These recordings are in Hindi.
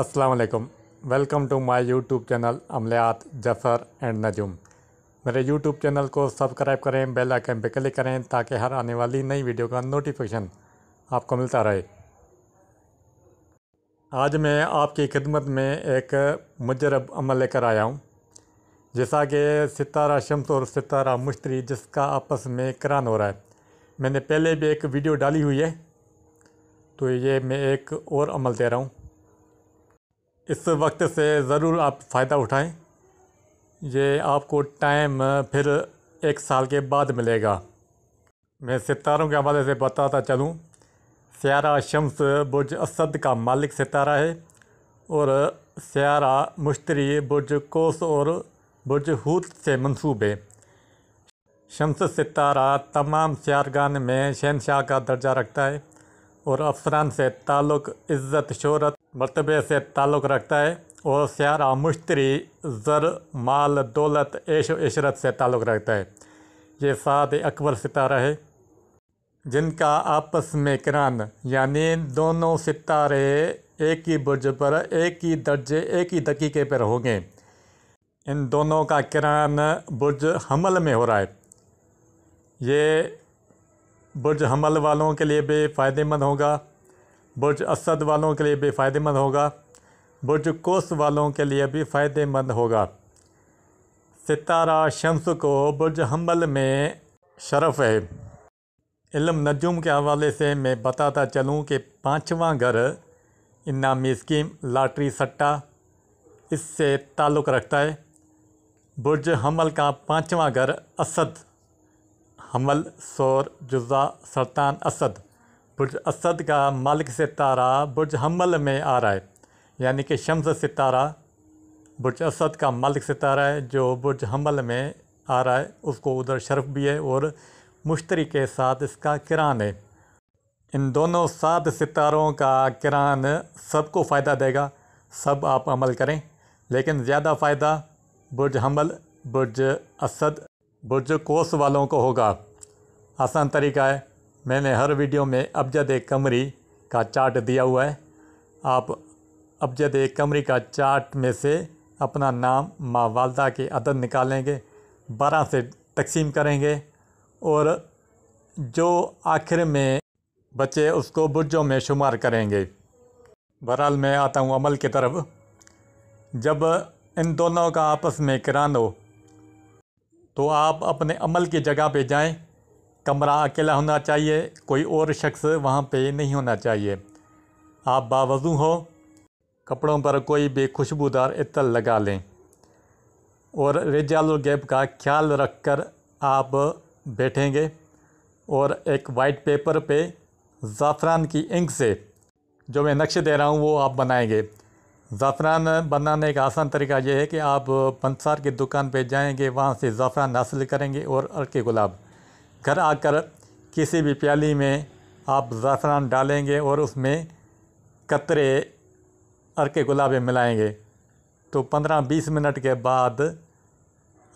अस्सलाम welcome to my YouTube channel अमलियात जफर एंड नजुम मेरे यूट्यूब चैनल को सब्सक्राइब करें बेल आइकन पर क्लिक करें ताकि हर आने वाली नई वीडियो का नोटिफिकेशन आपको मिलता रहे आज मैं आपकी खिदमत में एक मुजरब अमल लेकर आया हूँ जैसा कि सितारा शम्स और सितारा मुश्तरी जिसका आपस में करान हो रहा है मैंने पहले भी एक वीडियो डाली हुई है तो ये मैं एक और अमल दे रहा हूँ इस वक्त से ज़रूर आप फ़ायदा उठाएं ये आपको टाइम फिर एक साल के बाद मिलेगा मैं सितारों के हवाले से बताता चलूँ सियारा शम्स बुर्ज असद का मालिक सितारा है और सियारा मुश्तरी बुर्ज कोस और बुर्ज हूत से मंसूब है शम्स सितारा तमाम सियारगान में शहनशाह का दर्जा रखता है और अफसरान से ताल्लुक़ इज़्ज़त शहरत मरतबे से ताल्लुक़ रखता है और स्यारा मुश्तरी ज़र माल दौलत ऐश इशरत से ताल्लुक़ रखता है ये सात अकबर सितारा है जिनका आपस में किरान यानी दोनों सितारे एक ही बुर्ज पर एक ही दर्जे एक ही दकीके पर होंगे इन दोनों का किरान बुर्ज हमल में हो रहा है ये बुर्ज हमल वालों के लिए भी फ़ायदेमंद होगा बुर्ज असद वालों के लिए भी फ़ायदेमंद होगा बुर्ज कोस वालों के लिए भी फ़ायदेमंद होगा सितारा शम्स को बुर्ज हम्बल में शरफ है इलम नजूम के हवाले से मैं बताता चलूँ कि पाँचवा घर इनामी स्कीम लाटरी सट्टा इससे ताल्लुक़ रखता है बुर्ज हमल का पाँचवा घर असद हमल सौर जुज़ा सरतान असद बुर्ज असद का मालिक सितारा बुर्ज हमल में आ रहा है यानी कि शम्स सितारा बुर्ज असद का मालिक सितारा है जो बुर्ज हमल में आ रहा है उसको उधर शर्फ भी है और मुश्तरी के साथ इसका किरान है इन दोनों सात सितारों का किरान सबको फ़ायदा देगा सब आप अमल करें लेकिन ज़्यादा फ़ायदा बुर्ज हमल बुर्ज असद बुर्ज कोस वालों को होगा आसान तरीका है मैंने हर वीडियो में अबजद एक कमरी का चार्ट दिया हुआ है आप अबजद एक कमरी का चार्ट में से अपना नाम माँ वालदा के अदद निकालेंगे बारह से तकसीम करेंगे और जो आखिर में बचे उसको बुर्जों में शुमार करेंगे बहरहाल मैं आता हूँ अमल की तरफ जब इन दोनों का आपस में किरान हो तो आप अपने अमल की जगह पे जाएं कमरा अकेला होना चाहिए कोई और शख्स वहाँ पे नहीं होना चाहिए आप बावजू हो कपड़ों पर कोई भी खुशबूदार इतल लगा लें और रिजाल गैप का ख्याल रख कर आप बैठेंगे और एक वाइट पेपर पे ज़ाफ़रान की इंक से जो मैं नक्शे दे रहा हूँ वो आप बनाएंगे ज़ाफ़रान बनाने का आसान तरीका यह है कि आप पंसार की दुकान पे जाएंगे वहाँ से ज़ाफ़रान हासिल करेंगे और अर्के गुलाब घर आकर किसी भी प्याली में आप ज़ाफ़रान डालेंगे और उसमें कतरे अरके गुलाबे मिलाएंगे तो 15-20 मिनट के बाद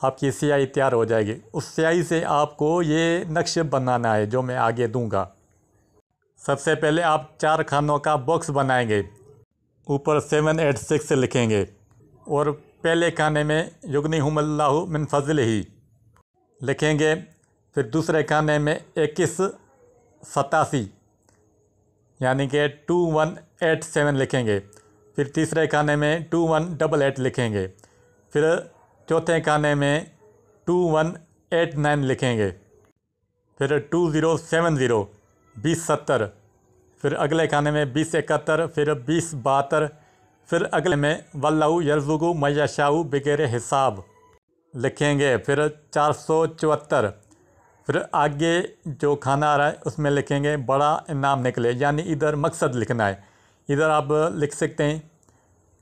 आपकी स्याही तैयार हो जाएगी उस स्याही से आपको ये नक्श बनाना है जो मैं आगे दूंगा सबसे पहले आप चार खानों का बॉक्स बनाएंगे ऊपर सेवन एट सिक्स लिखेंगे और पहले खाने में युगनी हमल्ला मिन फजल ही लिखेंगे फिर दूसरे खाने में इक्कीस सतासी यानी कि टू वन एट सेवन लिखेंगे फिर तीसरे खाने में टू वन डबल एट लिखेंगे फिर चौथे खाने में टू वन एट नाइन लिखेंगे फिर टू ज़ीरो सेवन ज़ीरो बीस सत्तर फिर अगले खाने में बीस इकहत्तर फिर बीस बहत्तर फिर अगले में वल्लू यरजुगु मैया शाह बगैर हिसाब लिखेंगे फिर चार सौ चौहत्तर फिर आगे जो खाना आ रहा है उसमें लिखेंगे बड़ा इनाम निकले यानी इधर मकसद लिखना है इधर आप लिख सकते हैं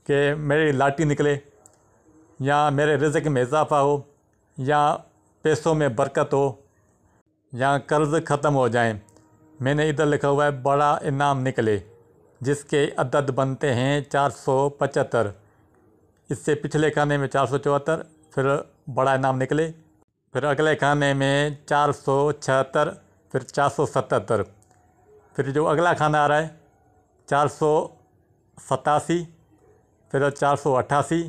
कि मेरी लाठी निकले या मेरे रिजक में इजाफा हो या पैसों में बरकत हो या कर्ज ख़त्म हो जाए मैंने इधर लिखा हुआ है बड़ा इनाम निकले जिसके अदद बनते हैं चार सौ पचहत्तर इससे पिछले खाने में चार सौ चौहत्तर फिर बड़ा इनाम निकले फिर अगले खाने में चार सौ छहत्तर फिर चार सौ सतहत्तर फिर जो अगला खाना आ रहा है चार सौ सतासी फिर चार सौ अट्ठासी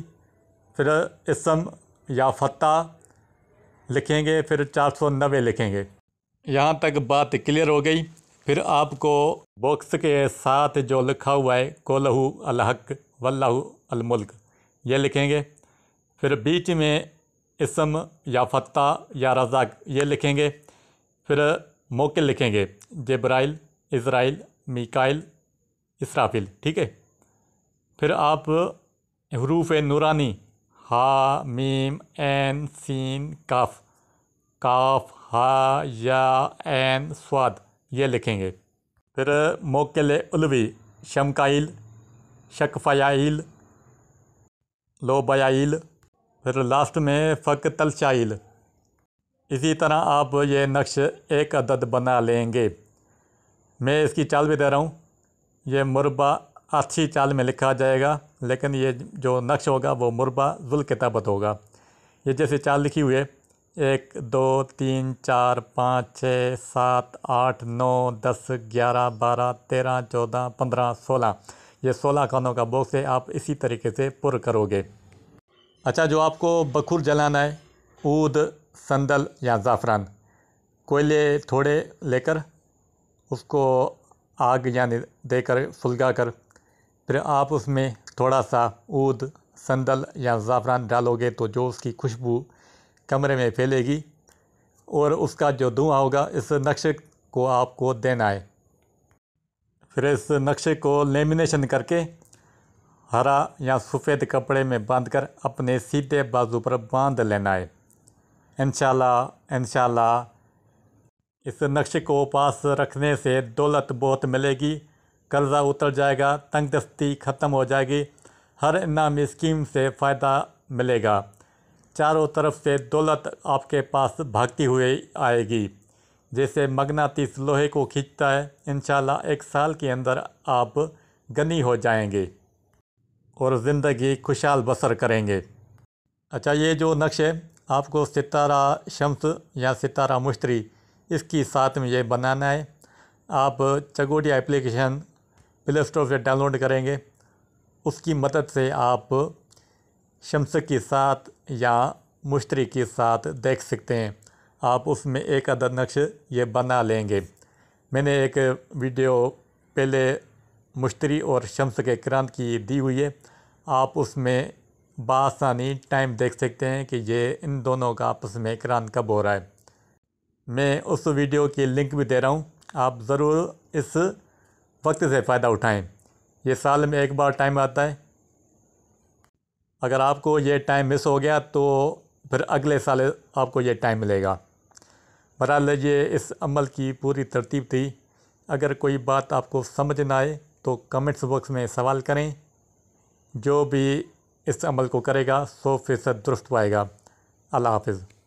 फिर इसम या फत्ता लिखेंगे फिर चार सौ नब्बे लिखेंगे यहाँ तक बात क्लियर हो गई फिर आपको बॉक्स के साथ जो लिखा हुआ है कोलहू अलहक वल्लाहू अलमुल्क ये लिखेंगे फिर बीच में इसम या फत्ता या रजाक ये लिखेंगे फिर मोकिल लिखेंगे जब्राइल इसराइल मिकाइल इसराफिल ठीक है फिर आप हरूफ नूरानी हा मीम एन सीन काफ काफ हा या एन स्वाद ये लिखेंगे फिर मोकिल उलवी शमकाइल शकफ़याइल लोबयाइल फिर लास्ट में फ़क तल चाइल इसी तरह आप ये नक्श एक अदद बना लेंगे मैं इसकी चाल भी दे रहा हूँ ये मुरबा अच्छी चाल में लिखा जाएगा लेकिन ये जो नक्श होगा वो मुरबा जुल किताबत होगा ये जैसे चाल लिखी हुई है एक दो तीन चार पाँच छः सात आठ नौ दस ग्यारह बारह तेरह चौदह पंद्रह सोलह ये सोलह खानों का बॉक्स है आप इसी तरीके से पुर करोगे अच्छा जो आपको बखूर जलाना है ऊद संदल या ज़ाफ़रान कोयले थोड़े लेकर उसको आग यानी देकर फुलगा कर फिर आप उसमें थोड़ा सा ऊद संदल या ज़ाफ़रान डालोगे तो जो उसकी खुशबू कमरे में फैलेगी और उसका जो धुआँ होगा इस नक्शे को आपको देना है फिर इस नक्शे को लेमिनेशन करके हरा या सफ़ेद कपड़े में बांध कर अपने सीधे बाजू पर बांध लेना है इनशाला इनशाला इस नक्श को पास रखने से दौलत बहुत मिलेगी कर्ज़ा उतर जाएगा तंग दस्ती ख़त्म हो जाएगी हर इनामी स्कीम से फ़ायदा मिलेगा चारों तरफ से दौलत आपके पास भागती हुई आएगी जैसे मगनातीस लोहे को खींचता है इनशाला एक साल के अंदर आप गनी हो जाएंगे और ज़िंदगी खुशहाल बसर करेंगे अच्छा ये जो नक्श है आपको सितारा शम्स या सितारा मुश्तरी इसकी साथ में ये बनाना है आप चगोटिया एप्लीकेशन प्ले स्टोर से डाउनलोड करेंगे उसकी मदद से आप शम्स के साथ या मुश्तरी के साथ देख सकते हैं आप उसमें एक अदर नक्श ये बना लेंगे मैंने एक वीडियो पहले मुश्तरी और शम्स के क्रांत की दी हुई है आप उसमें बासानी टाइम देख सकते हैं कि ये इन दोनों का आपस में क्रांत कब हो रहा है मैं उस वीडियो की लिंक भी दे रहा हूँ आप ज़रूर इस वक्त से फ़ायदा उठाएं ये साल में एक बार टाइम आता है अगर आपको ये टाइम मिस हो गया तो फिर अगले साल आपको ये टाइम मिलेगा बहरहाल ये इस अमल की पूरी तरतीब थी अगर कोई बात आपको समझ ना आए तो कमेंट्स बॉक्स में सवाल करें जो भी इस अमल को करेगा सौ फीसद दुरुस्त पाएगा अल्लाह हाफिज़